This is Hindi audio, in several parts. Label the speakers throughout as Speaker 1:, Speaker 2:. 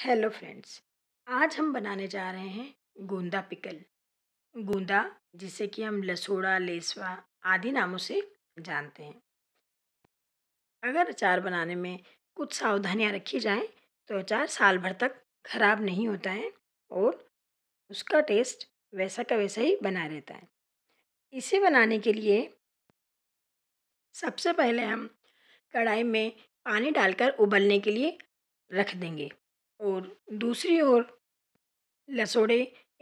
Speaker 1: हेलो फ्रेंड्स आज हम बनाने जा रहे हैं गोंदा पिकल गोंदा जिसे कि हम लसोड़ा लेसवा आदि नामों से जानते हैं अगर अचार बनाने में कुछ सावधानियां रखी जाएं तो अचार साल भर तक खराब नहीं होता है और उसका टेस्ट वैसा का वैसा ही बना रहता है इसे बनाने के लिए सबसे पहले हम कढ़ाई में पानी डालकर उबलने के लिए रख देंगे और दूसरी ओर लसोड़े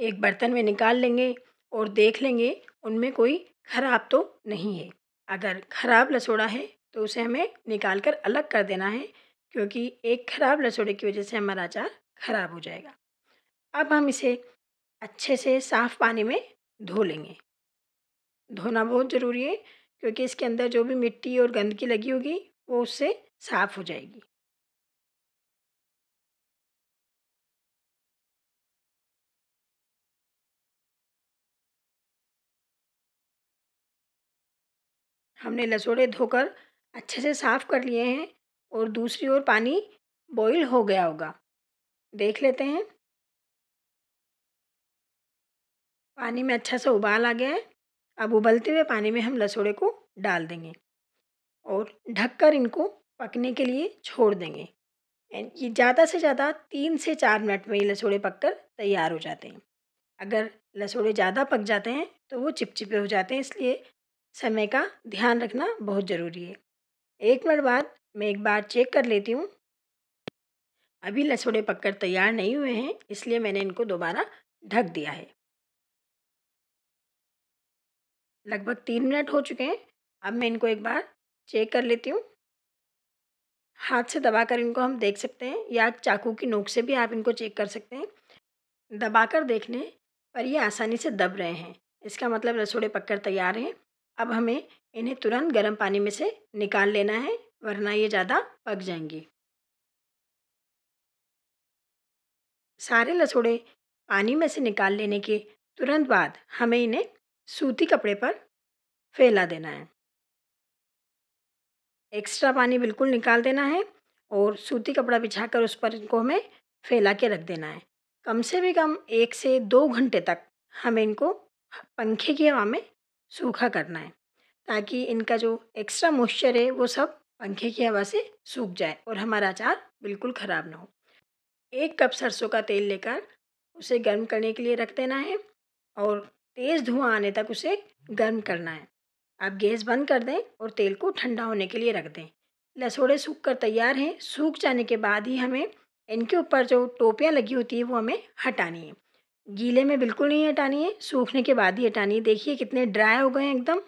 Speaker 1: एक बर्तन में निकाल लेंगे और देख लेंगे उनमें कोई खराब तो नहीं है अगर खराब लसोड़ा है तो उसे हमें निकाल कर अलग कर देना है क्योंकि एक खराब लसोड़े की वजह से हमारा अचार खराब हो जाएगा अब हम इसे अच्छे से साफ पानी में धो लेंगे धोना बहुत ज़रूरी है क्योंकि इसके अंदर जो भी मिट्टी और गंदगी लगी होगी वो उससे साफ़ हो जाएगी हमने लसोड़े धोकर अच्छे से साफ़ कर लिए हैं और दूसरी ओर पानी बॉईल हो गया होगा देख लेते हैं पानी में अच्छा सा उबाल आ गया है अब उबलते हुए पानी में हम लसोड़े को डाल देंगे और ढककर इनको पकने के लिए छोड़ देंगे ये ज़्यादा से ज़्यादा तीन से चार मिनट में ये लसोड़े पककर तैयार हो जाते हैं अगर लसोड़े ज़्यादा पक जाते हैं तो वो चिपचिपे हो जाते हैं इसलिए समय का ध्यान रखना बहुत ज़रूरी है एक मिनट बाद मैं एक बार चेक कर लेती हूँ अभी लसोड़े पककर तैयार नहीं हुए हैं इसलिए मैंने इनको दोबारा ढक दिया है लगभग तीन मिनट हो चुके हैं अब मैं इनको एक बार चेक कर लेती हूँ हाथ से दबाकर इनको हम देख सकते हैं या चाकू की नोक से भी आप इनको चेक कर सकते हैं दबाकर देखने पर ये आसानी से दब रहे हैं इसका मतलब रसोड़े पककर तैयार हैं अब हमें इन्हें तुरंत गर्म पानी में से निकाल लेना है वरना ये ज़्यादा पक जाएंगे सारे लसोड़े पानी में से निकाल लेने के तुरंत बाद हमें इन्हें सूती कपड़े पर फैला देना है एक्स्ट्रा पानी बिल्कुल निकाल देना है और सूती कपड़ा बिछाकर उस पर इनको हमें फैला के रख देना है कम से भी कम एक से दो घंटे तक हमें इनको पंखे की हवा में सूखा करना है ताकि इनका जो एक्स्ट्रा मॉइस्चर है वो सब पंखे की हवा से सूख जाए और हमारा अचार बिल्कुल ख़राब ना हो एक कप सरसों का तेल लेकर उसे गर्म करने के लिए रख देना है और तेज़ धुआं आने तक उसे गर्म करना है आप गैस बंद कर दें और तेल को ठंडा होने के लिए रख दें लसोड़े सूख कर तैयार हैं सूख जाने के बाद ही हमें इनके ऊपर जो टोपियाँ लगी होती है वो हमें हटानी है गीले में बिल्कुल नहीं हटानी है सूखने के बाद ही हटानी है देखिए कितने ड्राई हो गए हैं एकदम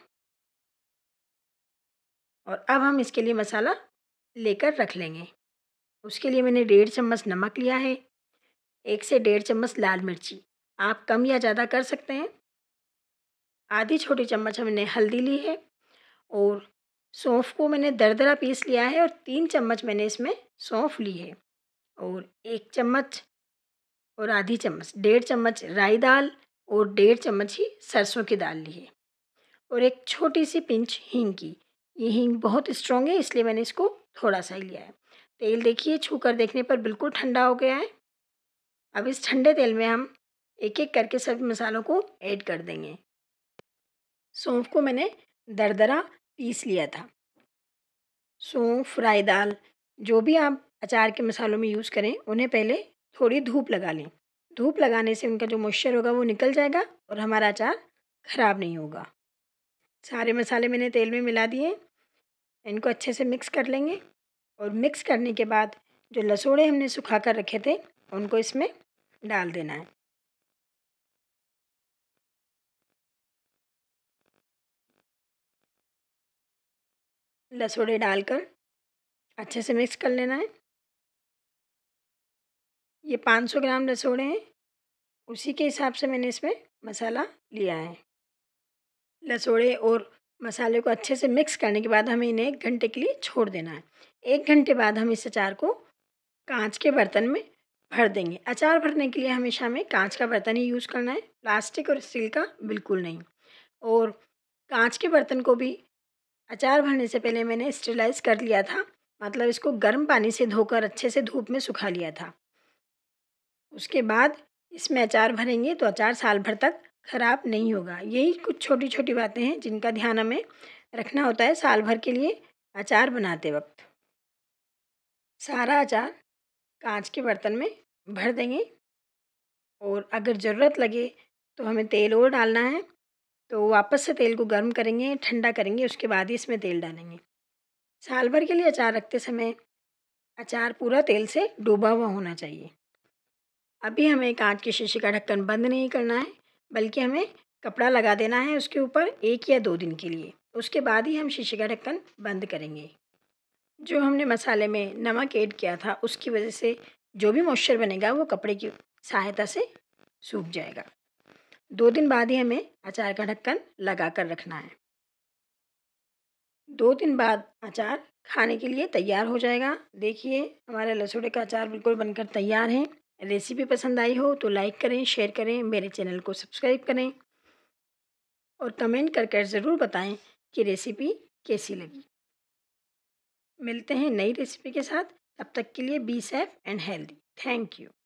Speaker 1: और अब हम इसके लिए मसाला लेकर रख लेंगे उसके लिए मैंने डेढ़ चम्मच नमक लिया है एक से डेढ़ चम्मच लाल मिर्ची आप कम या ज़्यादा कर सकते हैं आधी छोटी चम्मच हमने हल्दी ली है और सौंफ को मैंने दरदरा पीस लिया है और तीन चम्मच मैंने इसमें सौंफ ली है और एक चम्मच और आधी चम्मच डेढ़ चम्मच राई दाल और डेढ़ चम्मच ही सरसों की दाल ली है और एक छोटी सी पिंच हींग की ये हींग बहुत स्ट्रॉन्ग है इसलिए मैंने इसको थोड़ा सा ही लिया है तेल देखिए छू कर देखने पर बिल्कुल ठंडा हो गया है अब इस ठंडे तेल में हम एक एक करके सभी मसालों को ऐड कर देंगे सौंफ को मैंने दरदरा पीस लिया था सौंफ राई दाल जो भी आप अचार के मसालों में यूज़ करें उन्हें पहले थोड़ी धूप लगा लें धूप लगाने से उनका जो मॉइस्चर होगा वो निकल जाएगा और हमारा अचार ख़राब नहीं होगा सारे मसाले मैंने तेल में मिला दिए इनको अच्छे से मिक्स कर लेंगे और मिक्स करने के बाद जो लसोड़े हमने सुखा कर रखे थे उनको इसमें डाल देना है लसोड़े डालकर अच्छे से मिक्स कर लेना है ये 500 ग्राम रसोड़े हैं उसी के हिसाब से मैंने इसमें मसाला लिया है लसोड़े और मसाले को अच्छे से मिक्स करने के बाद हमें इन्हें एक घंटे के लिए छोड़ देना है एक घंटे बाद हम इस अचार को कांच के बर्तन में भर देंगे अचार भरने के लिए हमेशा हमें कांच का बर्तन ही यूज़ करना है प्लास्टिक और स्टील का बिल्कुल नहीं और कांच के बर्तन को भी अचार भरने से पहले मैंने स्टेलाइज कर लिया था मतलब इसको गर्म पानी से धोकर अच्छे से धूप में सुखा लिया था उसके बाद इसमें अचार भरेंगे तो अचार साल भर तक ख़राब नहीं होगा यही कुछ छोटी छोटी बातें हैं जिनका ध्यान हमें रखना होता है साल भर के लिए अचार बनाते वक्त सारा अचार कांच के बर्तन में भर देंगे और अगर ज़रूरत लगे तो हमें तेल और डालना है तो वापस से तेल को गर्म करेंगे ठंडा करेंगे उसके बाद ही इसमें तेल डालेंगे साल भर के लिए अचार रखते समय अचार पूरा तेल से डूबा हुआ होना चाहिए अभी हमें कांच के शीशे का ढक्कन बंद नहीं करना है बल्कि हमें कपड़ा लगा देना है उसके ऊपर एक या दो दिन के लिए उसके बाद ही हम शीशे का ढक्कन बंद करेंगे जो हमने मसाले में नमक ऐड किया था उसकी वजह से जो भी मॉइस्चर बनेगा वो कपड़े की सहायता से सूख जाएगा दो दिन बाद ही हमें अचार का ढक्कन लगा कर रखना है दो दिन बाद अचार खाने के लिए तैयार हो जाएगा देखिए हमारे लसुड़े का अचार बिल्कुल बनकर तैयार है रेसिपी पसंद आई हो तो लाइक करें शेयर करें मेरे चैनल को सब्सक्राइब करें और कमेंट करके कर ज़रूर बताएं कि रेसिपी कैसी लगी मिलते हैं नई रेसिपी के साथ तब तक के लिए be safe and healthy thank you